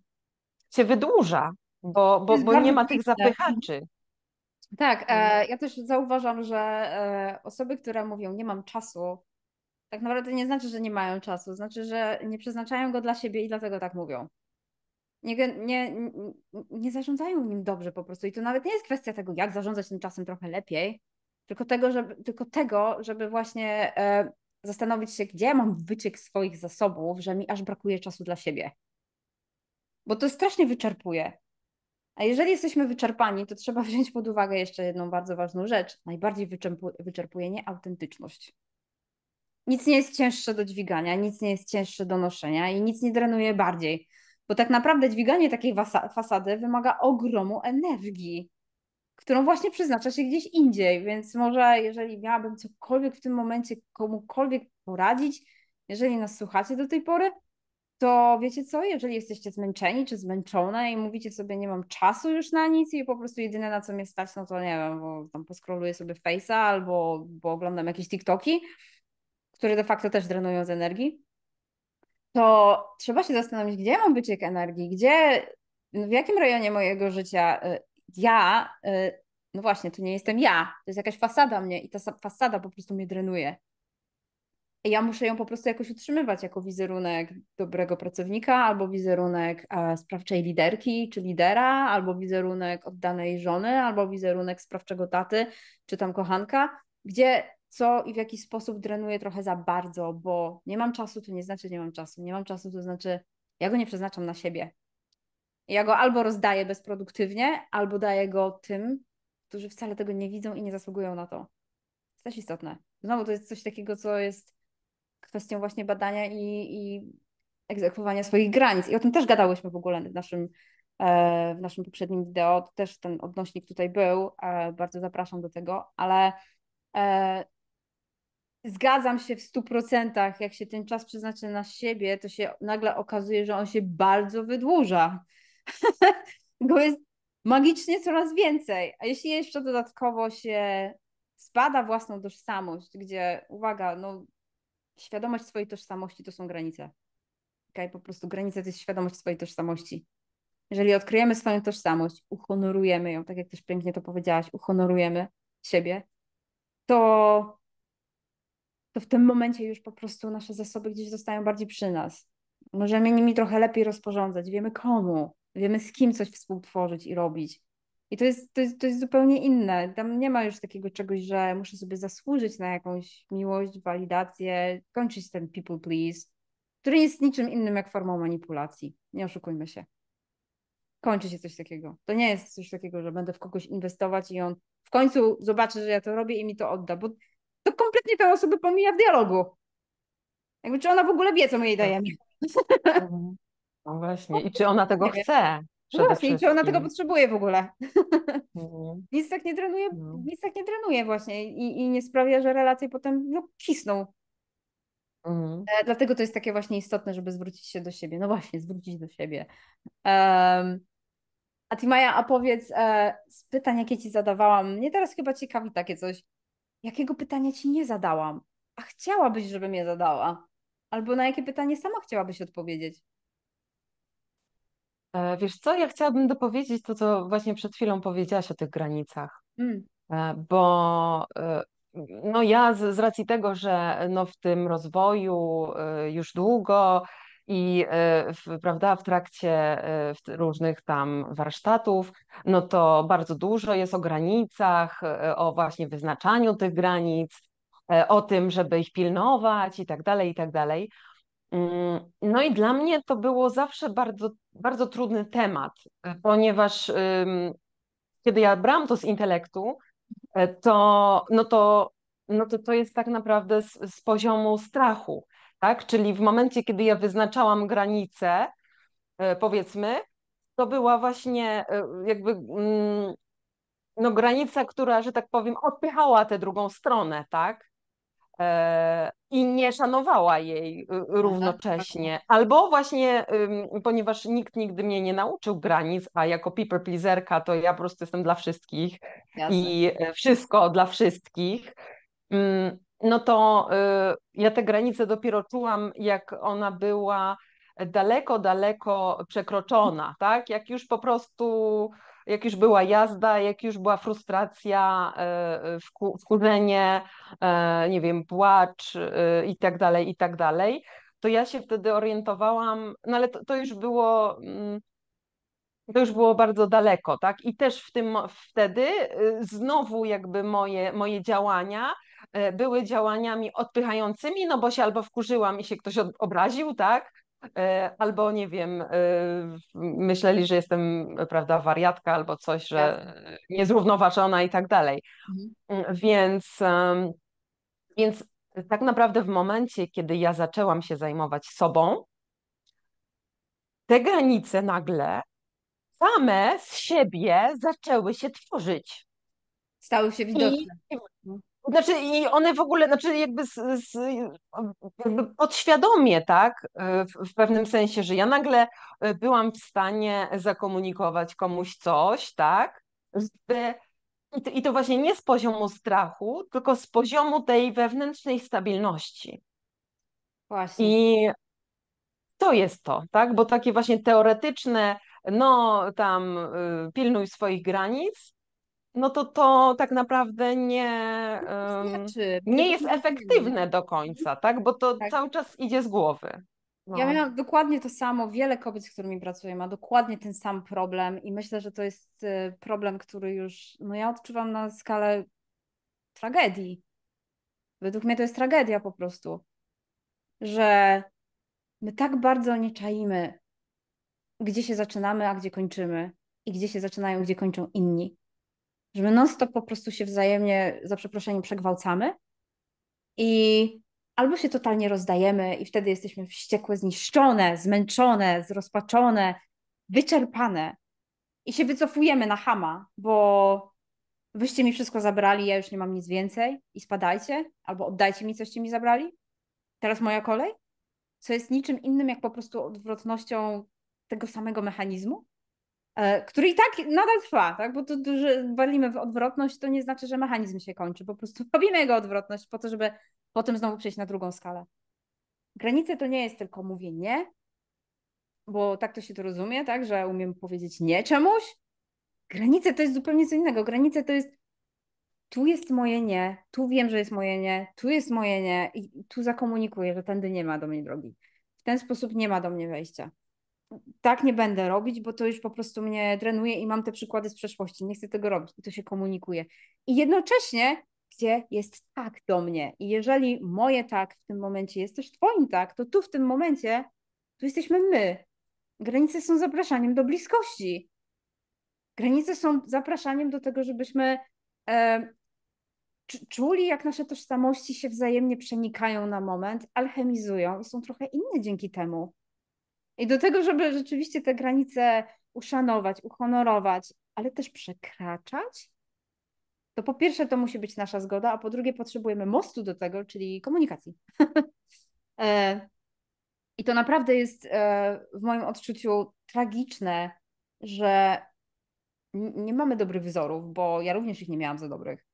się wydłuża, bo, bo, bo nie ma tych zapychaczy. Tak, e, mm. ja też zauważam, że e, osoby, które mówią nie mam czasu, tak naprawdę nie znaczy, że nie mają czasu, znaczy, że nie przeznaczają go dla siebie i dlatego tak mówią. Nie, nie, nie zarządzają nim dobrze po prostu. I to nawet nie jest kwestia tego, jak zarządzać tym czasem trochę lepiej, tylko tego, żeby, tylko tego, żeby właśnie e, zastanowić się, gdzie mam wyciek swoich zasobów, że mi aż brakuje czasu dla siebie bo to strasznie wyczerpuje. A jeżeli jesteśmy wyczerpani, to trzeba wziąć pod uwagę jeszcze jedną bardzo ważną rzecz. Najbardziej wyczerpuje nieautentyczność. Nic nie jest cięższe do dźwigania, nic nie jest cięższe do noszenia i nic nie drenuje bardziej, bo tak naprawdę dźwiganie takiej fasady wymaga ogromu energii, którą właśnie przeznacza się gdzieś indziej. Więc może jeżeli miałabym cokolwiek w tym momencie komukolwiek poradzić, jeżeli nas słuchacie do tej pory, to wiecie co, jeżeli jesteście zmęczeni czy zmęczone i mówicie sobie, nie mam czasu już na nic i po prostu jedyne na co mnie stać, no to nie wiem, bo tam poskroluję sobie Face'a albo bo oglądam jakieś TikToki, które de facto też drenują z energii, to trzeba się zastanowić, gdzie mam wyciek energii, gdzie, no w jakim rejonie mojego życia y, ja, y, no właśnie, to nie jestem ja, to jest jakaś fasada mnie i ta fasada po prostu mnie drenuje ja muszę ją po prostu jakoś utrzymywać jako wizerunek dobrego pracownika, albo wizerunek e, sprawczej liderki czy lidera, albo wizerunek oddanej żony, albo wizerunek sprawczego taty czy tam kochanka, gdzie co i w jaki sposób drenuję trochę za bardzo, bo nie mam czasu to nie znaczy nie mam czasu, nie mam czasu to znaczy ja go nie przeznaczam na siebie. Ja go albo rozdaję bezproduktywnie, albo daję go tym, którzy wcale tego nie widzą i nie zasługują na to. To jest też istotne. Znowu to jest coś takiego, co jest kwestią właśnie badania i, i egzekwowania swoich granic. I o tym też gadałyśmy w ogóle w naszym, e, w naszym poprzednim wideo. Też ten odnośnik tutaj był, e, bardzo zapraszam do tego, ale e, zgadzam się w 100%. Jak się ten czas przeznaczy na siebie, to się nagle okazuje, że on się bardzo wydłuża. Go jest magicznie coraz więcej. A jeśli jeszcze dodatkowo się spada własną tożsamość, gdzie uwaga, no świadomość swojej tożsamości to są granice. Okay? Po prostu granice to jest świadomość swojej tożsamości. Jeżeli odkryjemy swoją tożsamość, uhonorujemy ją, tak jak też pięknie to powiedziałaś, uhonorujemy siebie, to, to w tym momencie już po prostu nasze zasoby gdzieś zostają bardziej przy nas. Możemy nimi trochę lepiej rozporządzać, wiemy komu, wiemy z kim coś współtworzyć i robić. I to jest, to, jest, to jest zupełnie inne. Tam nie ma już takiego czegoś, że muszę sobie zasłużyć na jakąś miłość, walidację, kończyć ten people please, który jest niczym innym jak formą manipulacji. Nie oszukujmy się. Kończy się coś takiego. To nie jest coś takiego, że będę w kogoś inwestować i on w końcu zobaczy, że ja to robię i mi to odda, bo to kompletnie tę osobę pomija w dialogu. Jakby czy ona w ogóle wie, co my jej tak. dajemy. Mhm. No właśnie. I czy ona tego chce? No właśnie, czy ona tego potrzebuje w ogóle? Mhm. nic tak nie trenuje, no. nic tak nie trenuje właśnie i, i nie sprawia, że relacje potem no, kisną. Mhm. E, dlatego to jest takie właśnie istotne, żeby zwrócić się do siebie. No właśnie, zwrócić do siebie. Um, a ty Maja, a powiedz e, z pytań, jakie ci zadawałam, mnie teraz chyba ciekawi takie coś. Jakiego pytania ci nie zadałam? A chciałabyś, żebym je zadała? Albo na jakie pytanie sama chciałabyś odpowiedzieć? E, wiesz co, ja chciałabym dopowiedzieć to, co właśnie przed chwilą powiedziałaś o tych granicach, Mm. E, bo e, no ja z, z racji tego, że no w tym rozwoju już długo i w, prawda, w trakcie różnych tam warsztatów, no to bardzo dużo jest o granicach, o właśnie wyznaczaniu tych granic, o tym, żeby ich pilnować i tak dalej, i tak dalej. Mm, no i dla mnie to było zawsze bardzo, bardzo trudny temat, ponieważ kiedy ja brałam to z intelektu, e, to, no to, no to, to jest tak naprawdę z, z poziomu strachu, tak? Czyli w momencie, kiedy ja wyznaczałam granicę, e, powiedzmy, to była właśnie e, jakby mm, no, granica, która, że tak powiem, odpychała tę drugą stronę, tak? E, i nie szanowała jej y, mhm. równocześnie. Albo właśnie, ponieważ nikt nigdy mnie nie nauczył granic, a jako people pleaserka to ja po prostu jestem dla wszystkich Jasne. i e, wszystko dla wszystkich, mm, no to y, ja te granice dopiero czułam, jak ona była daleko, daleko przekroczona, tak? Jak już po prostu jak już była jazda, jak już była frustracja, e, e, wkurzenie, e, nie wiem, płacz i tak dalej, i tak dalej, to ja się wtedy orientowałam, no ale to, to już było mm, to już było bardzo daleko, tak? I też w tym, wtedy znowu jakby moje, moje działania były działaniami odpychającymi, no bo się albo wkurzyłam i się ktoś obraził, tak? E, albo nie wiem, e, myśleli, że jestem, prawda, wariatka albo coś, że tak. niezrównoważona i tak dalej. Mhm. Mm, więc, więc tak naprawdę w momencie, kiedy ja zaczęłam się zajmować sobą, te granice nagle same z siebie zaczęły się tworzyć. Stały się widoczne. I, mhm. Znaczy i one w ogóle, znaczy jakby, z, z, jakby podświadomie, tak, e, w, w, pewnym sensie, że ja nagle e, byłam w stanie zakomunikować komuś coś, tak, żeby, i to właśnie nie z poziomu strachu, tylko z poziomu tej wewnętrznej stabilności. Właśnie. I to jest to, tak, bo takie właśnie teoretyczne, no tam e, pilnuj swoich granic, no to to tak naprawdę nie, um, nie jest efektywne do końca, tak? Bo to tak. cały czas idzie z głowy. No. Ja miałam dokładnie to samo. Wiele kobiet, z którymi pracuję, ma dokładnie ten sam problem i myślę, że to jest y, problem, który już no ja odczuwam na skalę tragedii. Według mnie to jest tragedia po prostu, że my tak bardzo nie czaimy, gdzie się zaczynamy, a gdzie kończymy i gdzie się zaczynają, gdzie kończą inni że my non-stop po prostu się wzajemnie, za przeproszeniem, przegwałcamy i albo się totalnie rozdajemy i wtedy jesteśmy wściekłe, zniszczone, zmęczone, zrozpaczone, wyczerpane i się wycofujemy na hama, bo wyście mi wszystko zabrali, ja już nie mam nic więcej i spadajcie, albo oddajcie mi coś, co mi zabrali, teraz moja kolej, co jest niczym innym jak po prostu odwrotnością tego samego mechanizmu, E, który i tak nadal trwa, tak? bo to, że walimy w odwrotność, to nie znaczy, że mechanizm się kończy, po prostu robimy jego odwrotność po to, żeby potem znowu przejść na drugą skalę. Granice to nie jest tylko mówienie, nie, bo tak to się to rozumie, tak? że umiem powiedzieć nie czemuś. Granice to jest zupełnie co innego. Granice to jest tu jest moje nie, tu wiem, że jest moje nie, tu jest moje nie i tu zakomunikuję, że tędy nie ma do mnie drogi. W ten sposób nie ma do mnie wejścia tak nie będę robić, bo to już po prostu mnie drenuje i mam te przykłady z przeszłości, nie chcę tego robić i to się komunikuje. I jednocześnie, gdzie jest tak do mnie i jeżeli moje tak w tym momencie jest też twoim tak, to tu w tym momencie, tu jesteśmy my. Granice są zapraszaniem do bliskości. Granice są zapraszaniem do tego, żebyśmy e, czuli, jak nasze tożsamości się wzajemnie przenikają na moment, alchemizują i są trochę inne dzięki temu. I do tego, żeby rzeczywiście te granice uszanować, uhonorować, ale też przekraczać, to po pierwsze to musi być nasza zgoda, a po drugie potrzebujemy mostu do tego, czyli komunikacji. E, I to naprawdę jest e, w moim odczuciu tragiczne, że nie mamy dobrych wzorów, bo ja również ich nie miałam za dobrych.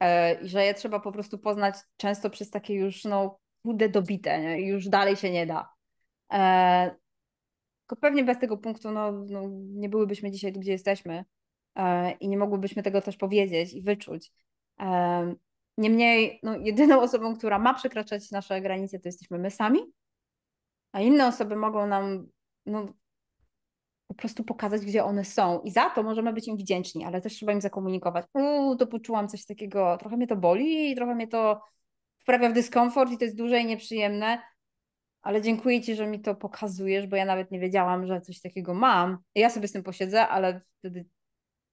E, I że je trzeba po prostu poznać często przez takie już no, chude dobite, już dalej się nie da. E, tylko pewnie bez tego punktu no, no, nie byłybyśmy dzisiaj tu, gdzie jesteśmy e, i nie mogłybyśmy tego też powiedzieć i wyczuć. E, niemniej no, jedyną osobą, która ma przekraczać nasze granice, to jesteśmy my sami, a inne osoby mogą nam no, po prostu pokazać, gdzie one są. I za to możemy być im wdzięczni, ale też trzeba im zakomunikować. Uuu, to poczułam coś takiego, trochę mnie to boli, trochę mnie to wprawia w dyskomfort i to jest duże i nieprzyjemne ale dziękuję Ci, że mi to pokazujesz, bo ja nawet nie wiedziałam, że coś takiego mam. Ja sobie z tym posiedzę, ale wtedy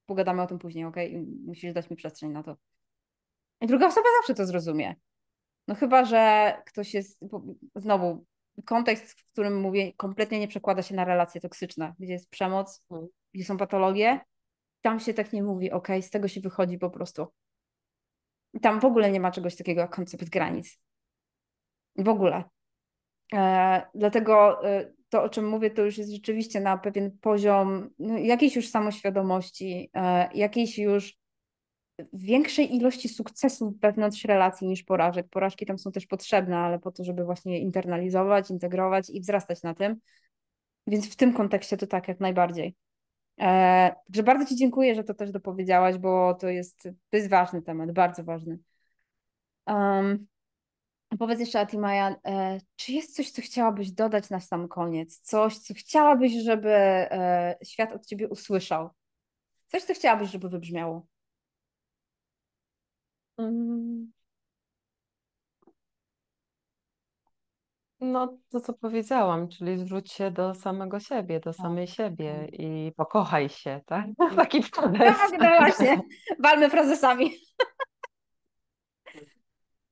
pogadamy o tym później, ok? I musisz dać mi przestrzeń na to. I druga osoba zawsze to zrozumie. No chyba, że ktoś jest, znowu, kontekst, w którym mówię, kompletnie nie przekłada się na relacje toksyczne, gdzie jest przemoc, mm. gdzie są patologie. Tam się tak nie mówi, ok, z tego się wychodzi po prostu. Tam w ogóle nie ma czegoś takiego jak koncept granic. W ogóle. E, dlatego e, to, o czym mówię, to już jest rzeczywiście na pewien poziom no, jakiejś już samoświadomości, e, jakiejś już większej ilości sukcesów wewnątrz relacji niż porażek. Porażki tam są też potrzebne, ale po to, żeby właśnie internalizować, integrować i wzrastać na tym. Więc w tym kontekście to tak, jak najbardziej. także bardzo Ci dziękuję, że to też dopowiedziałaś, bo to jest, to jest ważny temat, bardzo ważny. Um, Powiedz jeszcze, Atimaja, e, czy jest coś, co chciałabyś dodać na sam koniec? Coś, co chciałabyś, żeby e, świat od ciebie usłyszał? Coś, co chciałabyś, żeby wybrzmiało? Mm. No, to co powiedziałam, czyli zwróć się do samego siebie, do tak. samej siebie mhm. i pokochaj się, tak? Taki frazes. Tak, no właśnie. Walmy frazesami.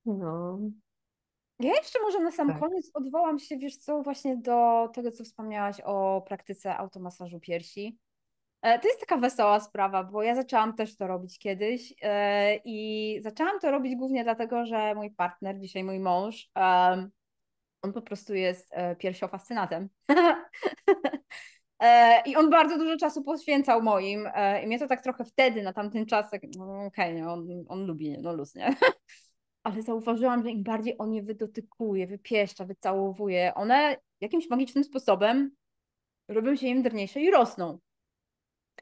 No. Ja jeszcze może na sam tak. koniec odwołam się, wiesz co, właśnie do tego, co wspomniałaś o praktyce automasażu piersi. E, to jest taka wesoła sprawa, bo ja zaczęłam też to robić kiedyś e, i zaczęłam to robić głównie dlatego, że mój partner, dzisiaj mój mąż, on po prostu jest e, piersiofascynatem. I on bardzo dużo czasu poświęcał moim i mnie to tak trochę wtedy, na tamten czas, tak, no okej, okay, no, on, on lubi, no luz, nie? ale zauważyłam, że im bardziej on je wydotykuje, wypieszcza, wycałowuje, one jakimś magicznym sposobem robią się im drniejsze i rosną.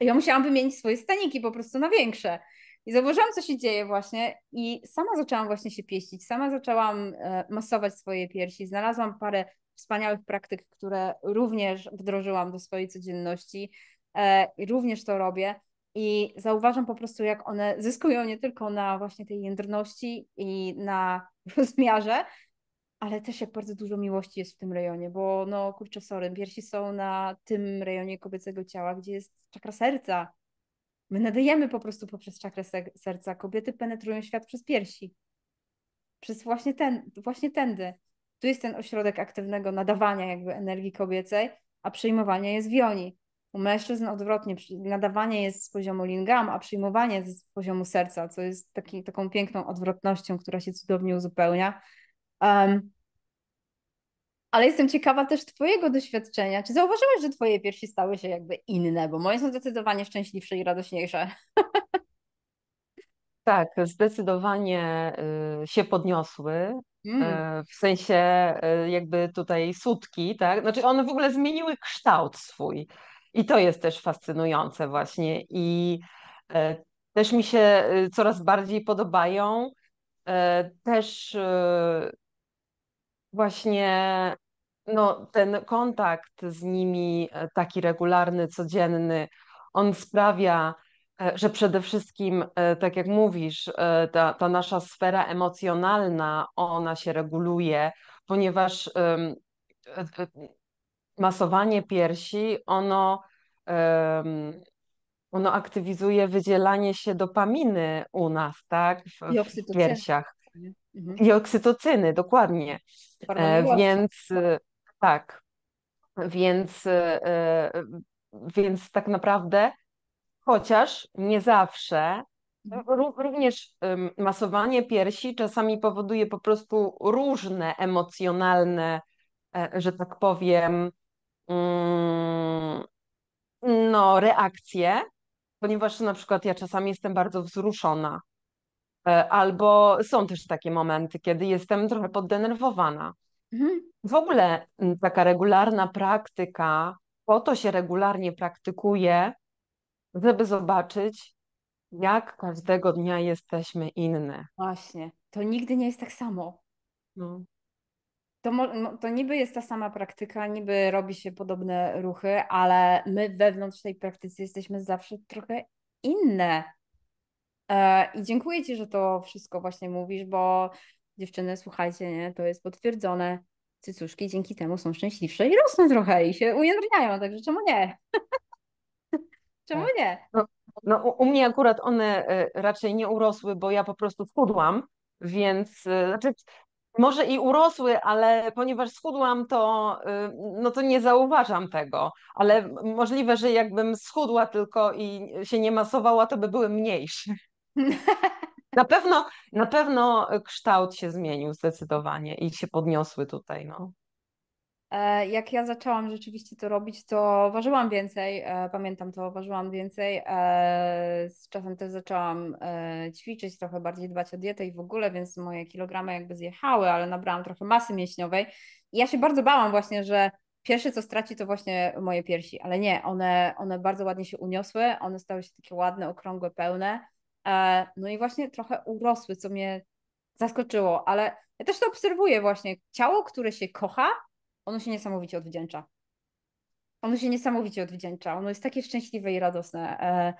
Ja musiałam wymienić swoje staniki po prostu na większe. I zauważyłam, co się dzieje właśnie i sama zaczęłam właśnie się pieścić, sama zaczęłam e, masować swoje piersi, znalazłam parę wspaniałych praktyk, które również wdrożyłam do swojej codzienności e, i również to robię. I zauważam po prostu, jak one zyskują nie tylko na właśnie tej jędrności i na rozmiarze, ale też jak bardzo dużo miłości jest w tym rejonie, bo no kurczę, sorry, piersi są na tym rejonie kobiecego ciała, gdzie jest czakra serca. My nadajemy po prostu poprzez czakrę serca. Kobiety penetrują świat przez piersi. Przez właśnie, ten, właśnie tędy. Tu jest ten ośrodek aktywnego nadawania jakby energii kobiecej, a przejmowania jest w joni. U mężczyzn odwrotnie, nadawanie jest z poziomu lingam, a przyjmowanie z poziomu serca, co jest taki, taką piękną odwrotnością, która się cudownie uzupełnia. Um, ale jestem ciekawa też Twojego doświadczenia. Czy zauważyłeś, że Twoje piersi stały się jakby inne? Bo moje są zdecydowanie szczęśliwsze i radośniejsze. Tak, zdecydowanie y, się podniosły. Mm. Y, w sensie y, jakby tutaj sutki, tak? Znaczy one w ogóle zmieniły kształt swój. I to jest też fascynujące właśnie. I e, też mi się e, coraz bardziej podobają. E, też właśnie no, ten kontakt z nimi, taki regularny, codzienny, on sprawia, że przede wszystkim, tak jak mówisz, ta, ta nasza sfera emocjonalna, ona się reguluje, ponieważ masowanie piersi, ono, um, ono aktywizuje wydzielanie się dopaminy u nas, tak? W, w piersiach. Mhm. I oksytocyny, dokładnie. E, więc tak, więc, e, e, więc tak naprawdę, chociaż nie zawsze, mhm. Również masowanie piersi czasami powoduje po prostu różne emocjonalne, e, że tak powiem, Mm, no, reakcje, ponieważ na przykład ja czasami jestem bardzo wzruszona, e, albo są też takie momenty, kiedy jestem trochę poddenerwowana. Mhm. W ogóle mm, taka regularna praktyka, po to się regularnie praktykuje, żeby zobaczyć, jak każdego dnia jesteśmy inne. Właśnie, to nigdy nie jest tak samo. No to, no, to niby jest ta sama praktyka, niby robi się podobne ruchy, ale my wewnątrz tej praktyki jesteśmy zawsze trochę inne. E, I dziękuję Ci, że to wszystko właśnie mówisz, bo dziewczyny, słuchajcie, nie, to jest potwierdzone. Cycuszki dzięki temu są szczęśliwsze i rosną trochę i się ujędrniają, także czemu nie? czemu tak. nie? No, no, u mnie akurat one e, raczej nie urosły, bo ja po prostu wchudłam, więc e, znaczy, może i urosły, ale ponieważ schudłam, to, y, no to nie zauważam tego. Ale możliwe, że jakbym schudła tylko i się nie masowała, to by były mniejsze. Na pewno, na pewno kształt się zmienił zdecydowanie i się podniosły tutaj. No. E, jak ja zaczęłam rzeczywiście to robić, to ważyłam więcej, e, pamiętam to, ważyłam więcej. E, z czasem też zaczęłam ćwiczyć, trochę bardziej dbać o dietę i w ogóle, więc moje kilogramy jakby zjechały, ale nabrałam trochę masy mięśniowej. I ja się bardzo bałam właśnie, że pierwsze co straci to właśnie moje piersi, ale nie, one, one bardzo ładnie się uniosły, one stały się takie ładne, okrągłe, pełne. No i właśnie trochę urosły, co mnie zaskoczyło, ale ja też to obserwuję właśnie. Ciało, które się kocha, ono się niesamowicie odwdzięcza. Ono się niesamowicie odwdzięcza. Ono jest takie szczęśliwe i radosne. E,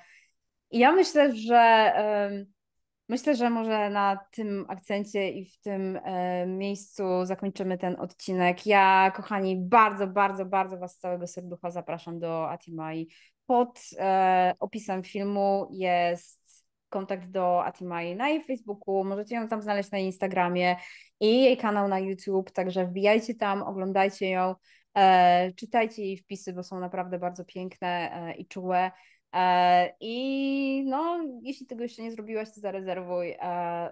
I ja myślę, że myślę, że może na tym akcencie i w tym e, miejscu zakończymy ten odcinek. Ja, kochani, bardzo, bardzo, bardzo Was z całego serducha zapraszam do Atimai. pod e, opisem filmu jest kontakt do Atimai na jej Facebooku, możecie ją tam znaleźć na Instagramie i jej kanał na YouTube, także wbijajcie tam, oglądajcie ją, e, czytajcie jej wpisy, bo są naprawdę bardzo piękne e, i czułe. E, I no, jeśli tego jeszcze nie zrobiłaś, to zarezerwuj e,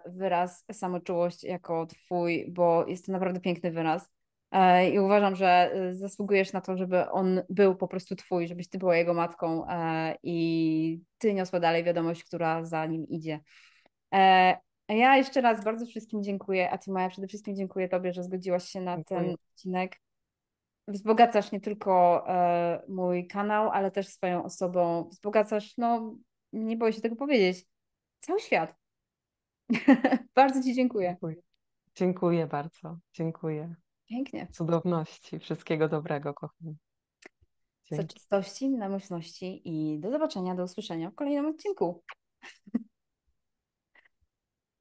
wyraz samoczułość jako twój, bo jest to naprawdę piękny wyraz. E, I uważam, że y, zasługujesz na to, żeby on był po prostu twój, żebyś ty była jego matką e, i ty niosła dalej wiadomość, która za nim idzie. E, ja jeszcze raz bardzo wszystkim dziękuję, a Ty Maja przede wszystkim dziękuję Tobie, że zgodziłaś się na ten odcinek. Wzbogacasz nie tylko mój kanał, ale też swoją osobą. Wzbogacasz, no nie boję się tego powiedzieć, cały świat. bardzo Ci dziękuję. Dziękuję, dziękuję bardzo. Dziękuję. Pięknie. Cudowności, wszystkiego dobrego, kochani. czystości, namyślności i do zobaczenia, do usłyszenia w kolejnym odcinku.